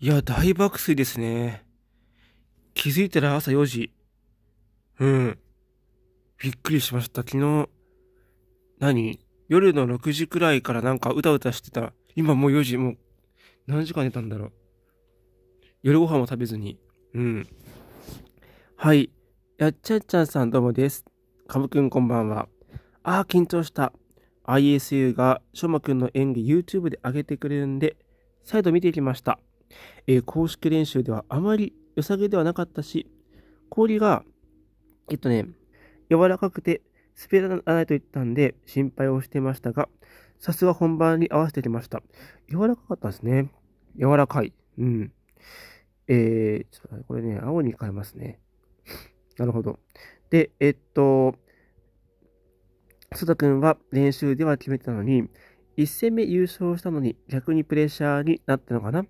いや、大爆睡ですね。気づいたら朝4時。うん。びっくりしました。昨日、何夜の6時くらいからなんかうたうたしてた。今もう4時、もう、何時間寝たんだろう。夜ご飯も食べずに。うん。はい。やっちゃっちゃんさんどうもです。かぶくんこんばんは。ああ、緊張した。ISU がしょまくんの演技 YouTube で上げてくれるんで、再度見ていきました。えー、公式練習ではあまり良さげではなかったし、氷が、えっとね、柔らかくて滑らないと言ったんで心配をしてましたが、さすが本番に合わせてきました。柔らかかったですね。柔らかい。うん。えー、ちょっとこれね、青に変えますね。なるほど。で、えっと、須田君は練習では決めてたのに、1戦目優勝したのに逆にプレッシャーになったのかな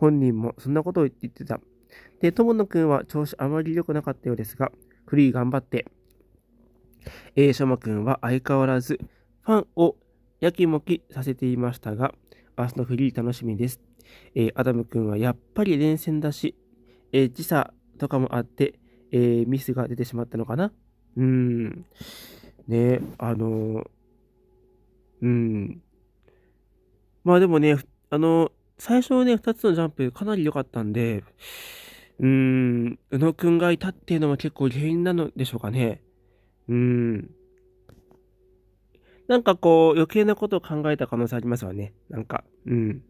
本人もそんなことを言ってた。で、友野くんは調子あまり良くなかったようですが、フリー頑張って。A シ間くんは相変わらず、ファンをやきもきさせていましたが、明日のフリー楽しみです。えー、アダムくんはやっぱり連戦だし、えー、時差とかもあって、えー、ミスが出てしまったのかなうーん。ねあのー、うん。まあでもね、あの最初ね、2つのジャンプかなり良かったんで、うーん、宇野くんがいたっていうのも結構原因なのでしょうかね。うーん。なんかこう、余計なことを考えた可能性ありますわね。なんか、うん。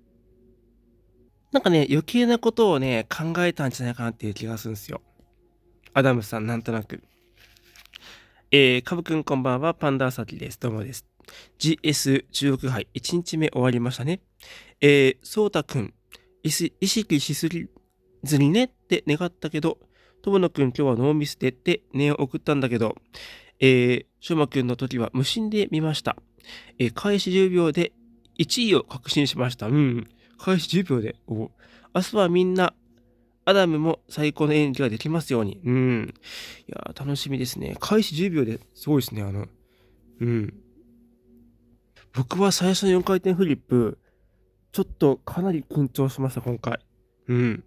なんかね、余計なことをね、考えたんじゃないかなっていう気がするんですよ。アダムさん、なんとなく。えー、かぶくんこんばんは、パンダーサキです。どうもです。GS16 杯、1日目終わりましたね。えー、そうたくん、意識しすぎずにねって願ったけど、とものくん今日はノーミスでって念を送ったんだけど、えー、しょまくんの時は無心で見ました。えー、開始10秒で1位を確信しました。うん。開始10秒で。お明日はみんな、アダムも最高の演技ができますように。うん。いや楽しみですね。開始10秒ですごいですね、あの。うん。僕は最初の4回転フリップ、ちょっとかなり緊張しました、今回。うん。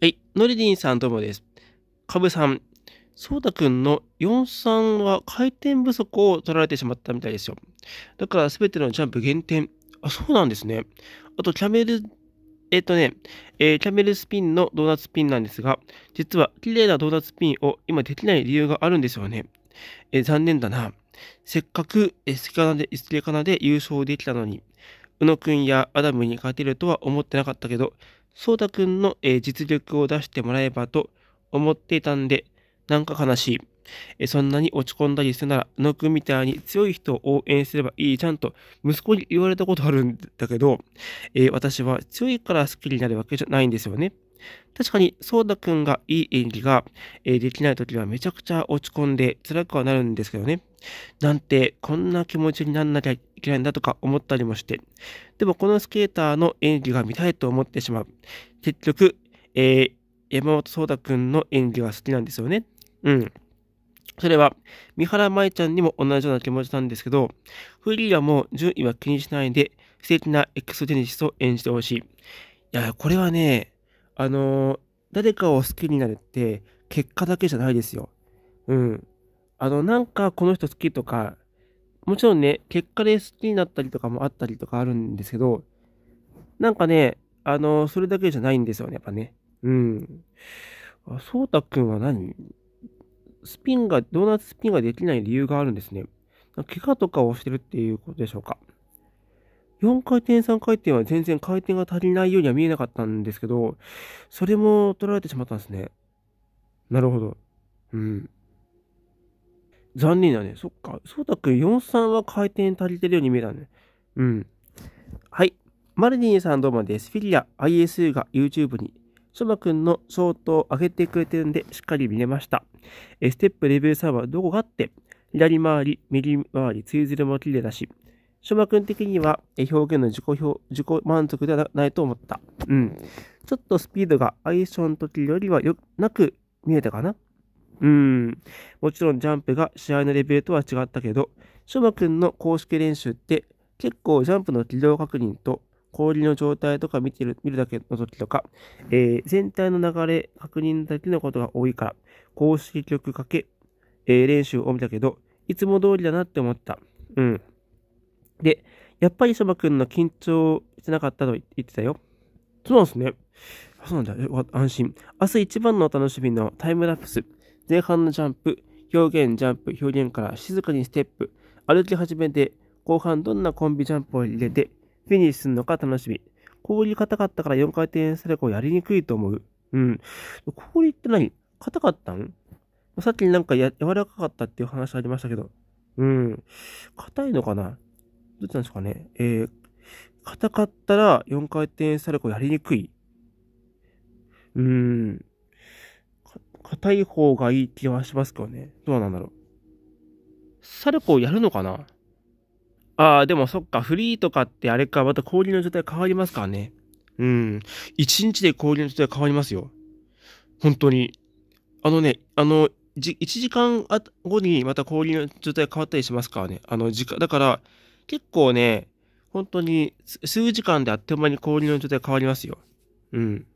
はい、ノリディンさんどうもです。カブさん、そうたくんの43は回転不足を取られてしまったみたいですよ。だからすべてのジャンプ減点。あ、そうなんですね。あと、キャメル、えっ、ー、とね、えー、キャメルスピンのドーナツピンなんですが、実は綺麗なドーナツピンを今できない理由があるんですよね。えー、残念だな。せっかくエスレカナでエスレカナで優勝できたのに、宇野くんやアダムに勝てるとは思ってなかったけど、ソータくんの、え実力を出してもらえばと思っていたんで、なんか悲しい。えそんなに落ち込んだりするなら、宇野くんみたいに強い人を応援すればいいちゃんと息子に言われたことあるんだけど、え私は強いから好きになるわけじゃないんですよね。確かに、そうだくんがいい演技が、できない時はめちゃくちゃ落ち込んで辛くはなるんですけどね。なんて、こんな気持ちにならなきゃいけないんだとか思ったりもして。でも、このスケーターの演技が見たいと思ってしまう。結局、えー、山本う太くんの演技が好きなんですよね。うん。それは、三原舞ちゃんにも同じような気持ちなんですけど、フリーはもう順位は気にしないで、素敵なエクステニスを演じてほしい。いや、これはね、あの、誰かを好きになるって、結果だけじゃないですよ。うん。あの、なんかこの人好きとか、もちろんね、結果で好きになったりとかもあったりとかあるんですけど、なんかね、あの、それだけじゃないんですよね、やっぱね。うん。あ、そうたくんは何スピンが、ドーナツスピンができない理由があるんですね。怪我とかをしてるっていうことでしょうか。4回転、3回転は全然回転が足りないようには見えなかったんですけど、それも取られてしまったんですね。なるほど。うん。残念だね。そっか。そうたくん4、3は回転足りてるように見えたね。うん。はい。マルディンさんどうもです。フィリア、ISU が YouTube に、そばくんの相当上げてくれてるんで、しっかり見れました。えステップレベル3はどこがあって、左回り、右回り、ツイズルも綺麗だし、昭く君的には表現の自己表自己満足ではないと思った。うん。ちょっとスピードがアイションの時よりはよなく見えたかな。うん。もちろんジャンプが試合のレベルとは違ったけど、昭く君の公式練習って結構ジャンプの軌道確認と氷の状態とか見てる、見るだけの時とか、えー、全体の流れ確認だけのことが多いから、公式曲かけ、えー、練習を見たけど、いつも通りだなって思った。うん。で、やっぱりそばくんの緊張してなかったと言ってたよ。そうなんですね。そうなんだ。安心。明日一番のお楽しみのタイムラプス。前半のジャンプ、表現、ジャンプ、表現から静かにステップ。歩き始めて、後半どんなコンビジャンプを入れて、フィニッシュするのか楽しみ。氷硬かったから4回転サルコーやりにくいと思う。うん。氷って何硬かったんさっきなんかや柔らかかったっていう話ありましたけど。うん。硬いのかなどっちなんですかね。えー、硬かったら4回転サルコーやりにくい。うーん。硬い方がいい気はしますけどね。どうなんだろう。サルコーやるのかなああ、でもそっか、フリーとかってあれか、また氷の状態変わりますからね。うん。1日で氷の状態変わりますよ。本当に。あのね、あの、じ1時間後にまた氷の状態変わったりしますからね。あの、時間、だから、結構ね、本当に数時間であっという間に氷の状態変わりますよ。うん。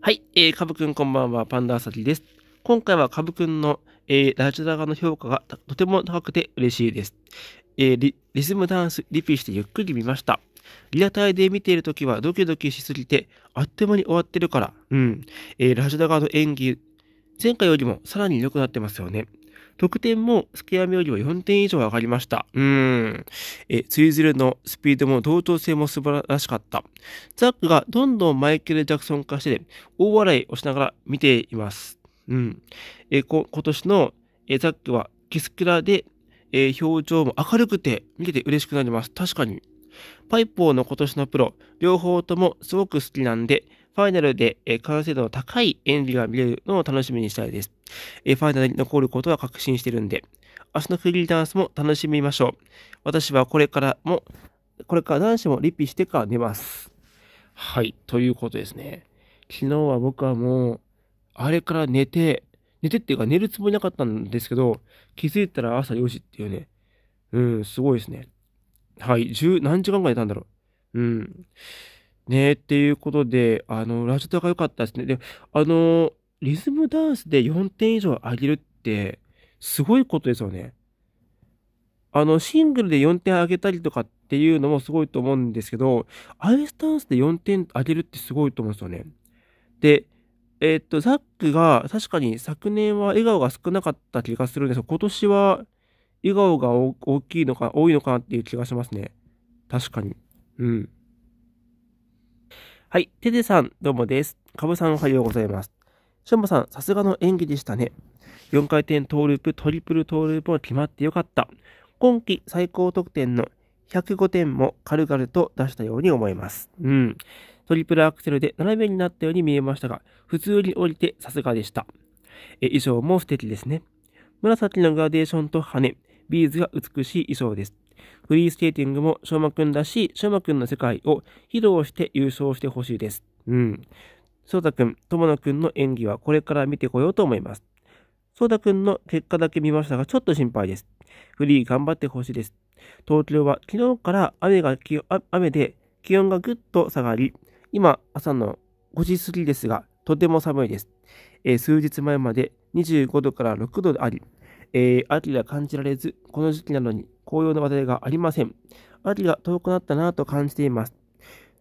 はい、えー、かぶくんこんばんは、パンダあさぎです。今回はかぶくんの、えー、ラジオ側の評価がとても高くて嬉しいです。えー、リリズムダンスリピしてゆっくり見ました。リアタイで見ているときはドキドキしすぎて、あっという間に終わってるから、うん。えー、ラジオ側の演技、前回よりもさらに良くなってますよね。得点もスケア闇よりは4点以上上がりました。うん。え、ツイズルのスピードも同調性も素晴らしかった。ザックがどんどんマイケル・ジャクソン化して、大笑いをしながら見ています。うん。え、こ、今年の、え、ザックはキスキラで、え、表情も明るくて、見てて嬉しくなります。確かに。パイポーの今年のプロ、両方ともすごく好きなんで、ファイナルで、え完成度の高い演技が見れるのを楽しみにしたいです。えファイナルに残ることは確信してるんで、明日のフリーダンスも楽しみましょう。私はこれからも、これから男子もリピしてから寝ます。はい、ということですね。昨日は僕はもう、あれから寝て、寝てっていうか寝るつもりなかったんですけど、気づいたら朝4時っていうね。うん、すごいですね。はい、十、何時間ぐらい寝たんだろう。うん。ねっていうことで、あの、ラジオが良かったですね。で、あの、リズムダンスで4点以上上げるって、すごいことですよね。あの、シングルで4点上げたりとかっていうのもすごいと思うんですけど、アイスダンスで4点上げるってすごいと思うんですよね。で、えー、っと、ザックが、確かに昨年は笑顔が少なかった気がするんですが、今年は笑顔が大きいのか、多いのかなっていう気がしますね。確かに。うん。はい。てテさん、どうもです。かぶさん、おはようございます。しょんぼさん、さすがの演技でしたね。4回転トーループ、トリプルトーループも決まってよかった。今季最高得点の105点も軽々と出したように思います。うん。トリプルアクセルで斜めになったように見えましたが、普通に降りてさすがでした。え、衣装も素敵ですね。紫のグラデーションと羽、ビーズが美しい衣装です。フリースケーティングも翔馬くんだし翔馬くんの世界を披露して優勝してほしいです。うん。翔太くん、友野くんの演技はこれから見てこようと思います。翔太くんの結果だけ見ましたが、ちょっと心配です。フリー頑張ってほしいです。東京は昨日から雨が雨で気温がぐっと下がり、今朝の5時過ぎですが、とても寒いです。えー、数日前まで25度から6度であり、えー、秋が感じられず、この時期なのに紅葉の話題がありません。秋が遠くなったなと感じています。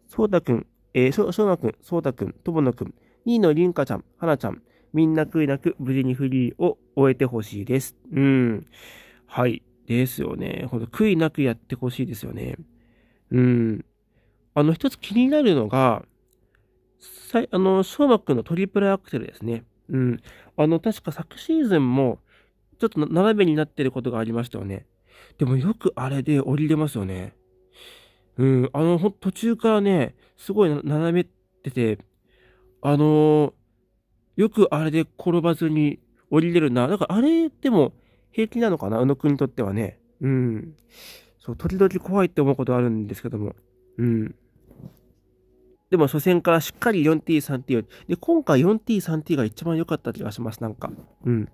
そうたくん、えー、しょ、うまくん、そうたくん、とものくん、2位のりんかちゃん、はなちゃん、みんな悔いなく無事にフリーを終えてほしいです。うん。はい。ですよね。ほんと、悔いなくやってほしいですよね。うん。あの、一つ気になるのが、さい、あの、しょうまくんのトリプルアクセルですね。うん。あの、確か昨シーズンも、ちょっと斜めになってることがありましたよね。でもよくあれで降りれますよね。うん、あの、途中からね、すごい斜めってて、あのー、よくあれで転ばずに降りれるな。だからあれでも平気なのかな、宇野くんにとってはね。うん。そう、時々怖いって思うことあるんですけども。うん。でも初戦からしっかり 4T、3T を。で、今回 4T、3T が一番良かった気がします、なんか。うん。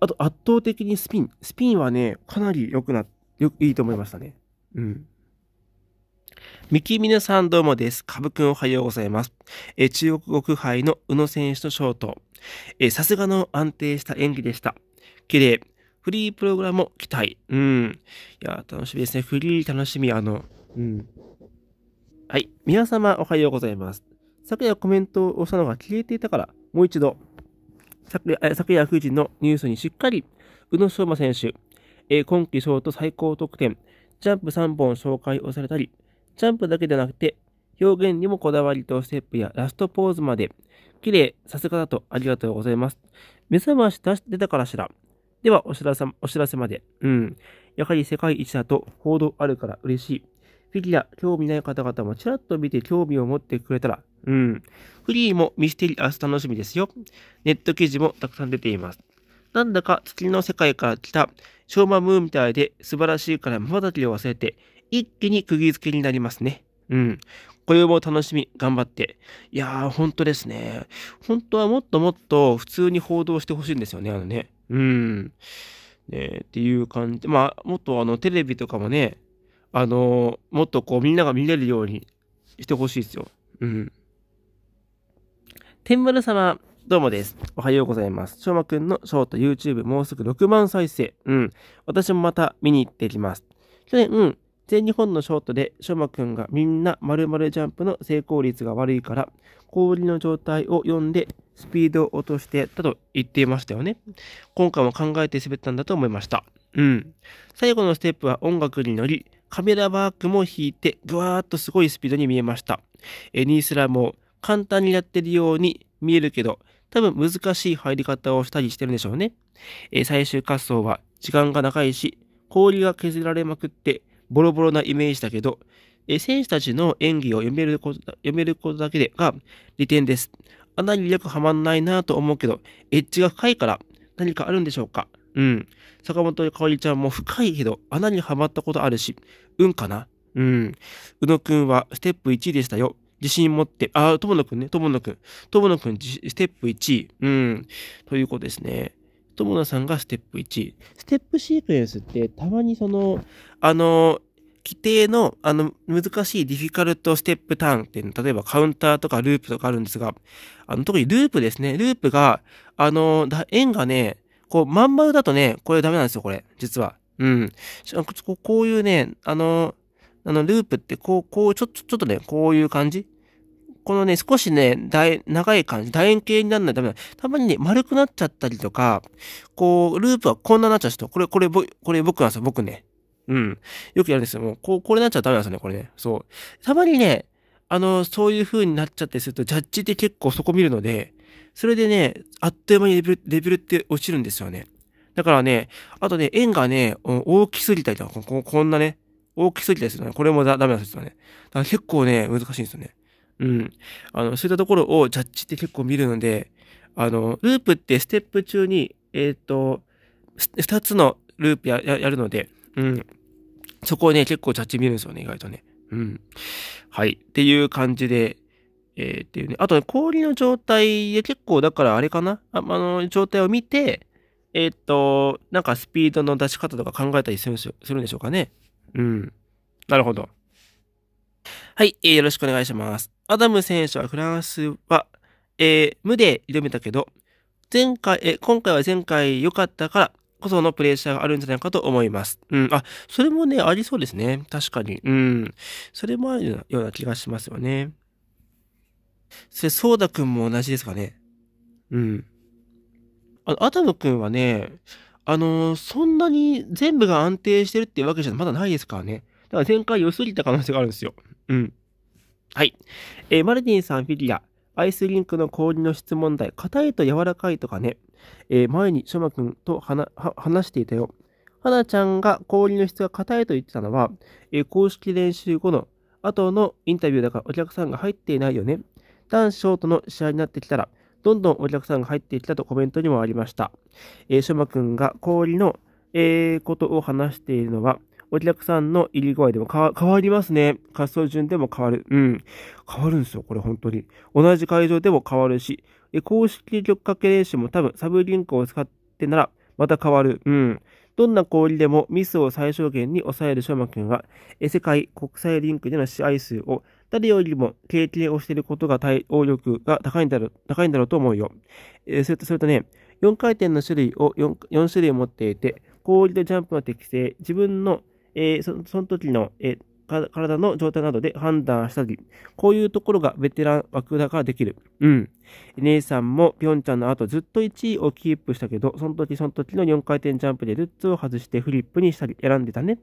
あと圧倒的にスピン。スピンはね、かなり良くな、よいいと思いましたね。うん。ミキミネさんどうもです。カブくんおはようございます。え中国国杯の宇野選手とショート。さすがの安定した演技でした。綺麗。フリープログラムも期待。うん。いや、楽しみですね。フリー楽しみ。あの、うん。はい。皆様おはようございます。昨夜コメントを押したのが消えていたから、もう一度。昨夜9時のニュースにしっかり、宇野昌磨選手、えー、今季ショート最高得点、ジャンプ3本紹介をされたり、ジャンプだけでなくて、表現にもこだわりとステップやラストポーズまで、綺麗、さすがだとありがとうございます。目覚まし出たからしら。では、お知らせ、お知らせまで。うん。やはり世界一だと報道あるから嬉しい。フィギュア、興味ない方々もちらっと見て興味を持ってくれたら、うん。フリーもミステリアス楽しみですよ。ネット記事もたくさん出ています。なんだか月の世界から来た、ショーマムーみたいで素晴らしいから瞬きを忘れて、一気に釘付けになりますね。うん。雇用も楽しみ、頑張って。いやー、本当ですね。本当はもっともっと普通に報道してほしいんですよね、あのね。うん。ねっていう感じ。まあ、もっとあの、テレビとかもね、あのー、もっとこうみんなが見れるようにしてほしいですよ。うん。天丸様、どうもです。おはようございます。翔馬くんのショート YouTube もうすぐ6万再生。うん。私もまた見に行ってきます。去年、うん。全日本のショートで、翔馬くんがみんな〇〇ジャンプの成功率が悪いから、氷の状態を読んで、スピードを落としてたと言っていましたよね。今回も考えて滑ったんだと思いました。うん。最後のステップは音楽に乗り、カメラワークも引いて、ぐわーっとすごいスピードに見えました。ースラムも簡単にやってるように見えるけど、多分難しい入り方をしたりしてるんでしょうね。えー、最終滑走は時間が長いし、氷が削られまくって、ボロボロなイメージだけど、えー、選手たちの演技を読めること読めることだけでが利点です。あなによくはまんないなと思うけど、エッジが深いから何かあるんでしょうかうん。坂本かおりちゃんも深いけど穴にはまったことあるし、運かなうん。宇野くんはステップ1でしたよ。自信持って、あ、友野くんね、友野くん。友野くん、ステップ1。うん。ということですね。友野さんがステップ1。ステップシークエンスって、たまにその、あの、規定の、あの、難しいディフィカルトステップターンっていうの、例えばカウンターとかループとかあるんですが、あの、特にループですね。ループが、あの、円がね、こう、まん丸だとね、これダメなんですよ、これ。実は。うん。こういうね、あの、あの、ループって、こう、こう、ちょ、っと、ちょっとね、こういう感じこのね、少しね、い、長い感じ、楕円形にならないとダメだ。たまにね、丸くなっちゃったりとか、こう、ループはこんななっちゃう人、これ、これ、これ僕なんですよ、僕ね。うん。よくやるんですよ。もう、こう、これなっちゃダメなんですよね、これね。そう。たまにね、あの、そういう風になっちゃってすると、ジャッジって結構そこ見るので、それでね、あっという間にレベル、レベルって落ちるんですよね。だからね、あとね、円がね、大きすぎたりとか、ここんなね、大きすぎたりするのね。これもダメなんですよね。だから結構ね、難しいんですよね。うん。あの、そういったところをジャッジって結構見るので、あの、ループってステップ中に、えっ、ー、と、二つのループややるので、うん。そこをね、結構ジャッジ見るんですよね、意外とね。うん。はい。っていう感じで、えー、っていうね。あとね、氷の状態で結構、だからあれかなあの、状態を見て、えー、っと、なんかスピードの出し方とか考えたりするんするんでしょうかね。うん。なるほど。はい、えー、よろしくお願いします。アダム選手はフランスは、えー、無で挑めたけど、前回、えー、今回は前回良かったからこそのプレッシャーがあるんじゃないかと思います。うん。あ、それもね、ありそうですね。確かに。うん。それもあるような気がしますよね。それ、そうだくんも同じですかね。うん。あの、アタムくんはね、あのー、そんなに全部が安定してるってわけじゃまだないですからね。だから前回良すぎた可能性があるんですよ。うん。はい。えー、マルティンさん、フィギュア。アイスリンクの氷の質問題。硬いと柔らかいとかね。えー、前にショマくんと話していたよ。はなちゃんが氷の質が硬いと言ってたのは、えー、公式練習後の後のインタビューだからお客さんが入っていないよね。男子ショートの試合になってきたら、どんどんお客さんが入ってきたとコメントにもありました。えー、ショマ君が氷の、えー、ことを話しているのは、お客さんの入り具合でも変わりますね。滑走順でも変わる。うん。変わるんですよ、これ本当に。同じ会場でも変わるし、え公式曲かけ練習も多分サブリンクを使ってなら、また変わる。うん。どんな氷でもミスを最小限に抑えるショマ君は、え世界国際リンクでの試合数を誰よりも経験をしていることが対応力が高いんだろう、高いんだろうと思うよ。えー、それと、それとね、4回転の種類を 4, 4種類持っていて、氷とジャンプの適正、自分の、えー、その時の、えー体の状態などで判断したり、こういうところがベテラン枠だからできる。うん。姉さんもピョンチャンの後ずっと1位をキープしたけど、その時その時の4回転ジャンプでルッツを外してフリップにしたり選んでたね。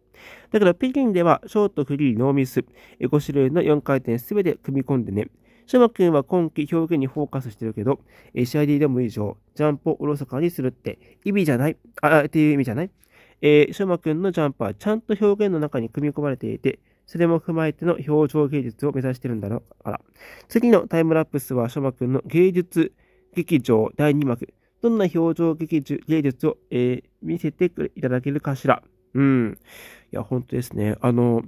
だから北京ではショートフリーノーミス、5種類の4回転すべて組み込んでね。シュマ君は今季表現にフォーカスしてるけど、試合でいい？以上、ジャンプをおろそかにするって意味じゃない、あ、っていう意味じゃないえー、ショマ君のジャンプはちゃんと表現の中に組み込まれていて、それも踏まえての表情芸術を目指してるんだろうから。次のタイムラプスは、ショマくんの芸術劇場第2幕。どんな表情劇芸術を、えー、見せていただけるかしら。うん。いや、本当ですね。あの、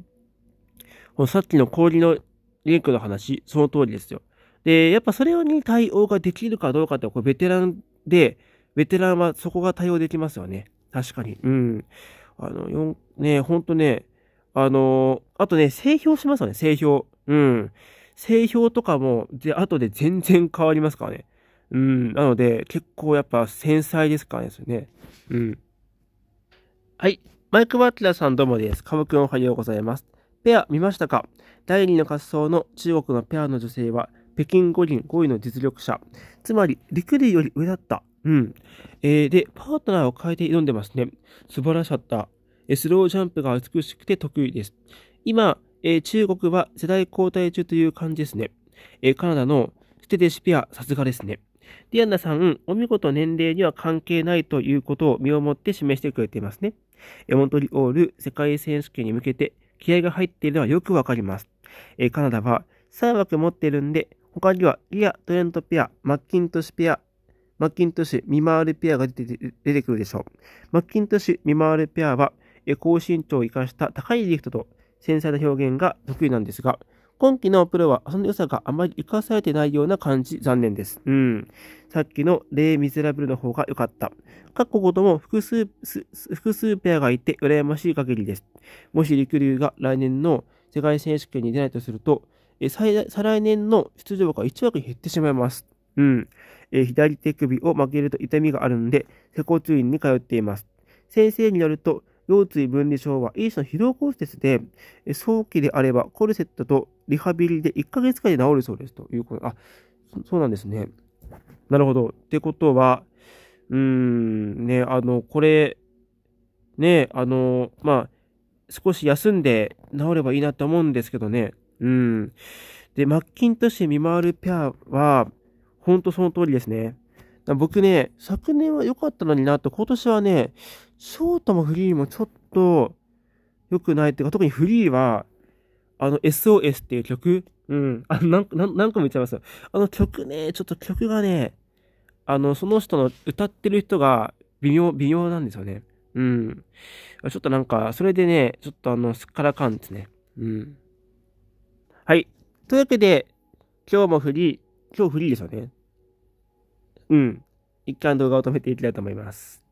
さっきの氷のリンクの話、その通りですよ。で、やっぱそれに対応ができるかどうかって、これベテランで、ベテランはそこが対応できますよね。確かに。うん。あの、よね、ほんとね、あのー、あとね、製氷しますよね、製氷。うん。製氷とかも、で、後で全然変わりますからね。うん。なので、結構やっぱ繊細ですからね、それね。うん。はい。マイクバッテラさんどうもです。カブくんおはようございます。ペア見ましたか第2の滑走の中国のペアの女性は、北京五輪5位の実力者。つまり、陸類より上だった。うん。えー、で、パートナーを変えて挑んでますね。素晴らしかった。スロージャンプが美しくて得意です。今、え中国は世代交代中という感じですね。えカナダのステデシピア、さすがですね。ディアンナさん、お見事年齢には関係ないということを身をもって示してくれていますね。エモントリオール世界選手権に向けて気合が入っているのはよくわかります。えカナダは3枠持っているんで、他にはリア・トレントペア、マッキントシペア、マッキントシュ・ミマールペアが出てくるでしょう。マッキントシュ・ミマールペアは高身長を生かした高いリフトと繊細な表現が得意なんですが、今季のプロはその良さがあまり生かされてないような感じ、残念です。うん。さっきのレイ・ミゼラブルの方が良かった。各国とも複数、複数ペアがいて羨ましい限りです。もし陸流が来年の世界選手権に出ないとすると、え再来年の出場が1枠減ってしまいます。うん。え左手首を曲げると痛みがあるので、施工通院に通っています。先生によると、腰椎分離症は、医師の疲労骨折で、早期であればコルセットとリハビリで1ヶ月間で治るそうですということ。あ、そうなんですね。なるほど。ってことは、うーん、ね、あの、これ、ね、あの、まあ、少し休んで治ればいいなって思うんですけどね。うん。で、マッキントッシュ・ミマールペアは、ほんとその通りですね。僕ね、昨年は良かったのになって、今年はね、ショートもフリーもちょっと良くないっていうか、特にフリーは、あの SOS っていう曲、うん、あの何何個も言っちゃいますよ。あの曲ね、ちょっと曲がね、あの、その人の歌ってる人が微妙、微妙なんですよね。うん。ちょっとなんか、それでね、ちょっとあの、すっからかんですね。うん。はい。というわけで、今日もフリー、今日フリーですよね。うん、一旦動画を止めていきたいと思います。